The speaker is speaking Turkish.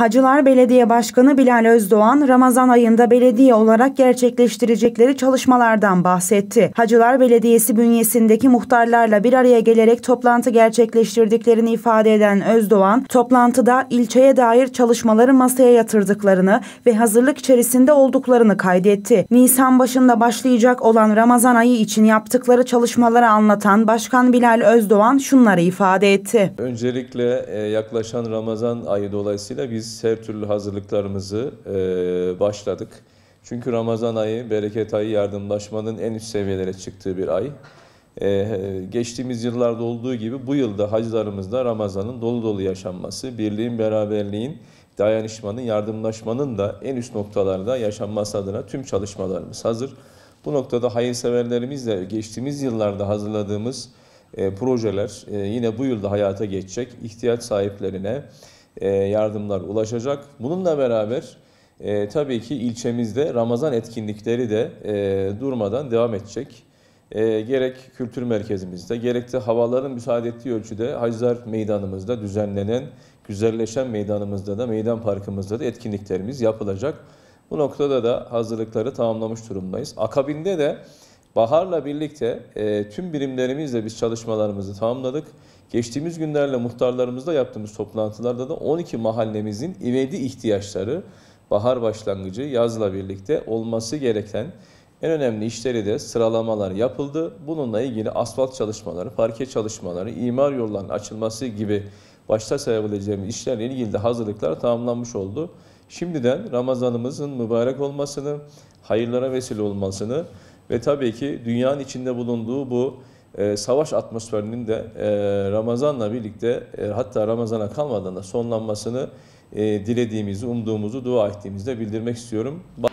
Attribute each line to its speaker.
Speaker 1: Hacılar Belediye Başkanı Bilal Özdoğan, Ramazan ayında belediye olarak gerçekleştirecekleri çalışmalardan bahsetti. Hacılar Belediyesi bünyesindeki muhtarlarla bir araya gelerek toplantı gerçekleştirdiklerini ifade eden Özdoğan, toplantıda ilçeye dair çalışmaları masaya yatırdıklarını ve hazırlık içerisinde olduklarını kaydetti. Nisan başında başlayacak olan Ramazan ayı için yaptıkları çalışmaları anlatan Başkan Bilal Özdoğan şunları ifade etti.
Speaker 2: Öncelikle e, yaklaşan Ramazan ayı dolayısıyla biz her türlü hazırlıklarımızı e, başladık. Çünkü Ramazan ayı, bereket ayı yardımlaşmanın en üst seviyelere çıktığı bir ay. Ee, geçtiğimiz yıllarda olduğu gibi bu yılda hacılarımızda Ramazan'ın dolu dolu yaşanması, birliğin, beraberliğin, dayanışmanın, yardımlaşmanın da en üst noktalarda yaşanması adına tüm çalışmalarımız hazır. Bu noktada hayırseverlerimizle geçtiğimiz yıllarda hazırladığımız e, projeler e, yine bu yılda hayata geçecek ihtiyaç sahiplerine, e, yardımlar ulaşacak. Bununla beraber e, tabii ki ilçemizde Ramazan etkinlikleri de e, durmadan devam edecek. E, gerek kültür merkezimizde, gerek de havaların müsaade ettiği ölçüde Hacılar Meydanımızda düzenlenen, güzelleşen meydanımızda da, meydan parkımızda da etkinliklerimiz yapılacak. Bu noktada da hazırlıkları tamamlamış durumdayız. Akabinde de Baharla birlikte e, tüm birimlerimizle biz çalışmalarımızı tamamladık. Geçtiğimiz günlerle muhtarlarımızla yaptığımız toplantılarda da 12 mahallemizin ivedi ihtiyaçları, bahar başlangıcı, yazla birlikte olması gereken en önemli işleri de sıralamalar yapıldı. Bununla ilgili asfalt çalışmaları, parke çalışmaları, imar yollarının açılması gibi başta sayabileceğimiz işlerle ilgili de hazırlıklar tamamlanmış oldu. Şimdiden Ramazanımızın mübarek olmasını, hayırlara vesile olmasını, ve tabii ki dünyanın içinde bulunduğu bu e, savaş atmosferinin de e, Ramazan'la birlikte e, hatta Ramazan'a kalmadan da sonlanmasını e, dilediğimizi, umduğumuzu, dua ettiğimizde bildirmek istiyorum.